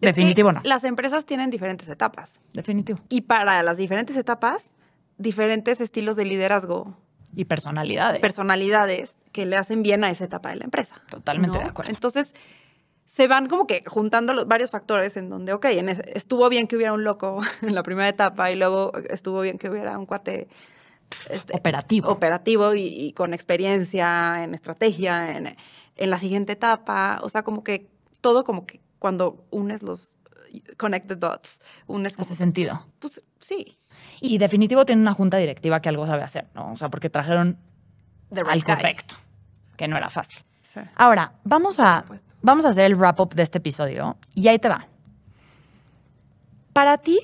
Definitivo no. Las empresas tienen diferentes etapas. Definitivo. Y para las diferentes etapas, diferentes estilos de liderazgo. Y personalidades. Personalidades que le hacen bien a esa etapa de la empresa. Totalmente de acuerdo. Entonces, se van como que juntando los varios factores en donde, ok, estuvo bien que hubiera un loco en la primera etapa y luego estuvo bien que hubiera un cuate este, operativo. Operativo y, con experiencia en estrategia, en, en la siguiente etapa. O sea, como que todo como que cuando unes los eh, connect the dots, unes... Hace sentido. Pues sí. Y, definitivo tiene una junta directiva que algo sabe hacer, ¿no? O sea, porque trajeron el al correcto, que no era fácil. Ahora, vamos a, vamos a hacer el wrap-up de este episodio y ahí te va. Para ti,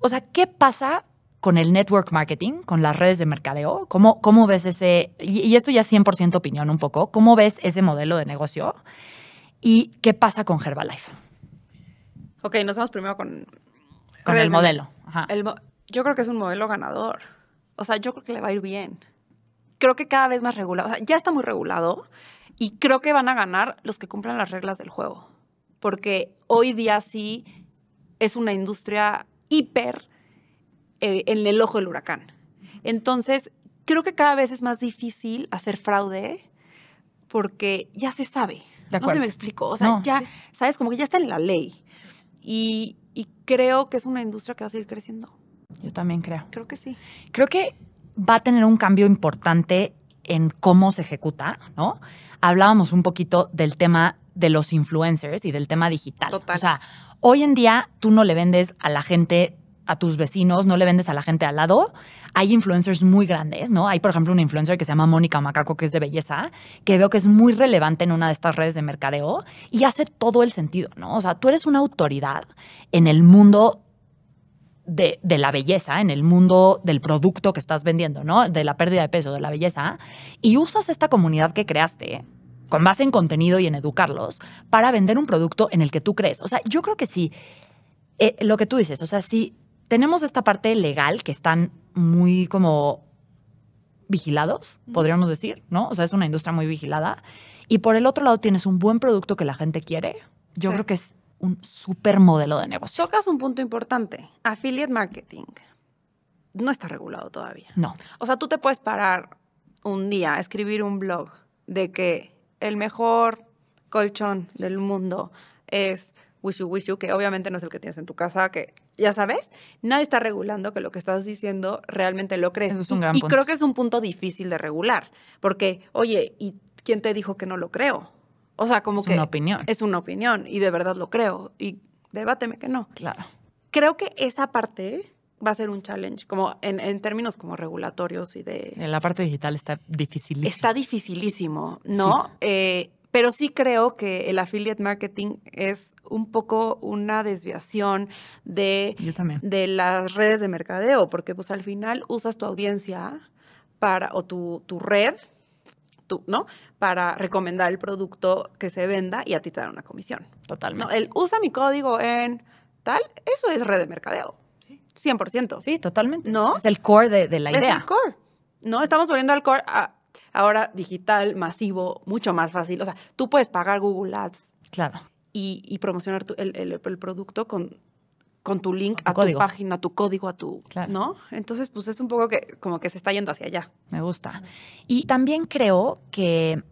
o sea, ¿qué pasa con el network marketing, con las redes de mercadeo? ¿Cómo, cómo ves ese, y, y esto ya es 100% opinión un poco, ¿cómo ves ese modelo de negocio? y qué pasa con Herbalife. Ok, nos vamos primero con... Con el modelo. yo creo que es un modelo ganador. O sea, yo creo que le va a ir bien. Creo que cada vez más regulado. O sea, ya está muy regulado y creo que van a ganar los que cumplan las reglas del juego. Porque hoy día sí es una industria hiper eh, en el ojo del huracán. Entonces, creo que cada vez es más difícil hacer fraude porque ya se sabe. no se me explicó. O sea, ya, sabes, como que ya está en la ley. Y, y creo que es una industria que va a seguir creciendo. Yo también creo. Creo que sí. Creo que va a tener un cambio importante en cómo se ejecuta, ¿no? Hablábamos un poquito del tema de los influencers y del tema digital. Total. O sea, hoy en día tú no le vendes a la gente a tus vecinos, no le vendes a la gente al lado. Hay influencers muy grandes, ¿no? Hay, por ejemplo, una influencer que se llama Mónica Macaco, que es de belleza, que veo que es muy relevante en una de estas redes de mercadeo y hace todo el sentido, ¿no? O sea, tú eres una autoridad en el mundo de, la belleza, en el mundo del producto que estás vendiendo, ¿no? De la pérdida de peso, de la belleza, y usas esta comunidad que creaste con base en contenido y en educarlos para vender un producto en el que tú crees. O sea, yo creo que sí, eh, lo que tú dices, o sea, si tenemos esta parte legal que están muy como vigilados, podríamos decir, ¿no? O sea, es una industria muy vigilada. Y por el otro lado tienes un buen producto que la gente quiere. Yo creo que es un súper modelo de negocio. Tocas un punto importante, affiliate marketing. No está regulado todavía. No. O sea, tú te puedes parar un día a escribir un blog de que el mejor colchón del mundo es wish you, que obviamente no es el que tienes en tu casa, que ya sabes, nadie está regulando que lo que estás diciendo realmente lo crees. es un gran y, creo que es un punto difícil de regular, porque, oye, ¿y quién te dijo que no lo creo? O sea, como que... Es una opinión. Es una opinión y de verdad lo creo y debáteme que no. Claro. Creo que esa parte va a ser un challenge, como en, términos como regulatorios y de... En la parte digital está dificilísimo. Está dificilísimo, ¿no? Eh, pero sí creo que el affiliate marketing es un poco una desviación de, de las redes de mercadeo, porque pues al final usas tu audiencia para, o tu, red, tú ¿no? Para recomendar el producto que se venda y a ti te dan una comisión. Totalmente. ¿No? El usa mi código en tal, eso es red de mercadeo. 100%. Sí, totalmente. ¿No? Es el core de, la idea. Es el core. No, estamos volviendo al core Ahora digital, masivo, mucho más fácil. O sea, tú puedes pagar Google Ads. Claro. Y, promocionar el, producto con, con tu link a tu página, a tu código, a tu. Claro. ¿No? Entonces, pues es un poco que como que se está yendo hacia allá. Me gusta. Y también creo que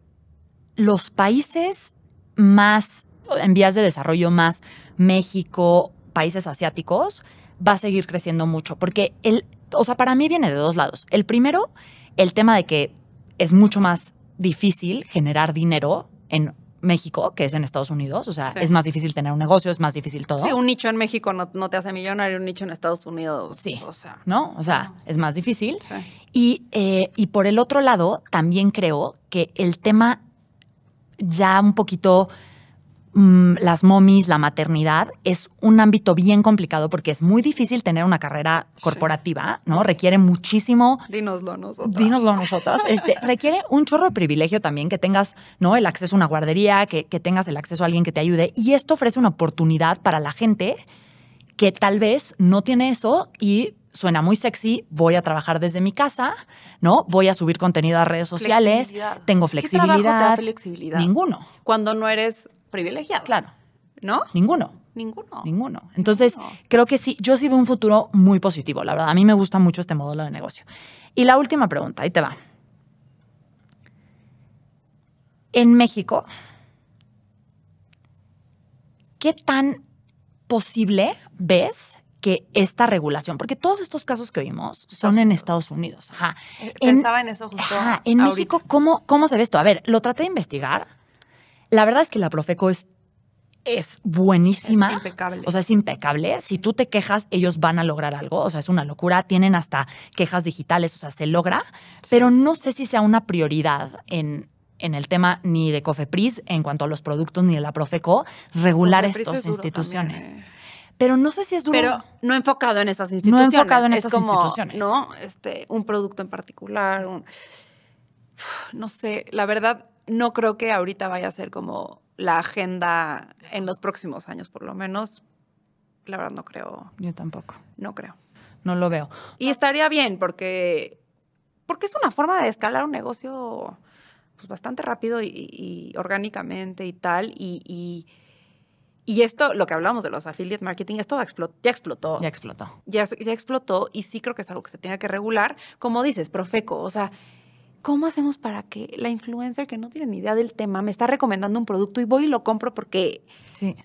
los países más en vías de desarrollo, más México, países asiáticos, va a seguir creciendo mucho. Porque el, o sea, para mí viene de dos lados. El primero, el tema de que es mucho más difícil generar dinero en México, que es en Estados Unidos. O sea, es más difícil tener un negocio, es más difícil todo. Sí, un nicho en México no, te hace millonario, un nicho en Estados Unidos. Sí. O sea. ¿No? O sea, es más difícil. Y, eh, y por el otro lado, también creo que el tema ya un poquito Mm, las momis, la maternidad, es un ámbito bien complicado porque es muy difícil tener una carrera corporativa, ¿no? Requiere muchísimo. Dínoslo nosotras. Dínoslo nosotras. Este, requiere un chorro de privilegio también que tengas, ¿no? El acceso a una guardería, que, tengas el acceso a alguien que te ayude. Y esto ofrece una oportunidad para la gente que tal vez no tiene eso y suena muy sexy, voy a trabajar desde mi casa, ¿no? Voy a subir contenido a redes sociales, tengo flexibilidad. ¿Qué trabajo flexibilidad? Ninguno. Cuando no eres privilegiado. Claro. ¿No? Ninguno. Ninguno. Ninguno. Entonces, creo que sí, yo sí veo un futuro muy positivo, la verdad. A mí me gusta mucho este modelo de negocio. Y la última pregunta, ahí te va. En México, ¿qué tan posible ves que esta regulación, porque todos estos casos que oímos son en Estados Unidos. Eh, pensaba en, eso justo. En México, ¿cómo, ¿cómo se ve esto? A ver, lo traté de investigar la verdad es que la Profeco es es buenísima. Es impecable. O sea, es impecable. Si tú te quejas, ellos van a lograr algo. O sea, es una locura. Tienen hasta quejas digitales, o sea, se logra. Pero no sé si sea una prioridad en, el tema ni de Cofepris en cuanto a los productos ni de la Profeco regular estas instituciones. Eh. Pero no sé si es duro. Pero no enfocado en estas instituciones. No enfocado en estas instituciones. No, este, un producto en particular. no sé, la verdad no creo que ahorita vaya a ser como la agenda en los próximos años, por lo menos. La verdad no creo. Yo tampoco. No creo. No lo veo. Y estaría bien porque, porque es una forma de escalar un negocio pues, bastante rápido y, orgánicamente y tal. Y, y, esto, lo que hablamos de los affiliate marketing, esto explotó. ya explotó. Ya explotó. Ya, ya explotó y sí creo que es algo que se tiene que regular. Como dices, Profeco, o sea, ¿cómo hacemos para que la influencer que no tiene ni idea del tema me está recomendando un producto y voy y lo compro porque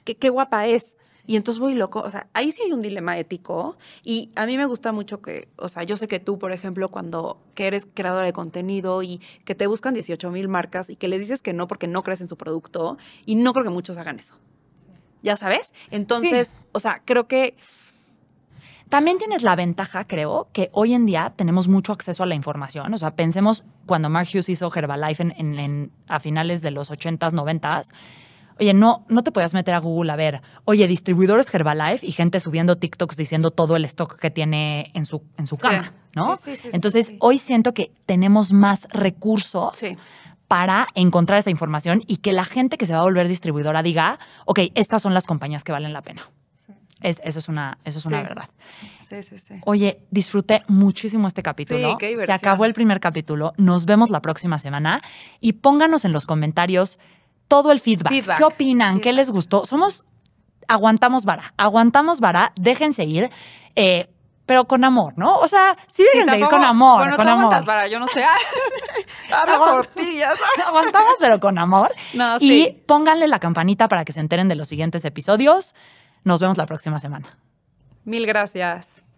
qué guapa es? Y entonces voy loco, o sea, ahí sí hay un dilema ético y a mí me gusta mucho que, o sea, yo sé que tú, por ejemplo, cuando que eres creadora de contenido y que te buscan 18 mil marcas y que les dices que no porque no crees en su producto y no creo que muchos hagan eso. ¿Ya sabes? Entonces, o sea, creo que también tienes la ventaja, creo, que hoy en día tenemos mucho acceso a la información. O sea, pensemos cuando Mark Hughes hizo Herbalife en, a finales de los 80s, 90s. Oye, no, no te podías meter a Google a ver, oye, distribuidores Herbalife y gente subiendo TikToks diciendo todo el stock que tiene en su, en su cama, ¿no? Entonces, hoy siento que tenemos más recursos para encontrar esa información y que la gente que se va a volver distribuidora diga, ok, estas son las compañías que valen la pena eso es una, eso es verdad. Sí, sí, sí. Oye, disfruté muchísimo este capítulo. Se acabó el primer capítulo. Nos vemos la próxima semana y pónganos en los comentarios todo el feedback. ¿Qué opinan? ¿Qué les gustó? Somos, aguantamos vara, aguantamos vara, déjense ir. Eh, pero con amor, ¿no? O sea, sí con amor. con amor. yo no sé. Habla por ti, Aguantamos, pero con amor. Y pónganle la campanita para que se enteren de los siguientes episodios. Nos vemos la próxima semana. Mil gracias.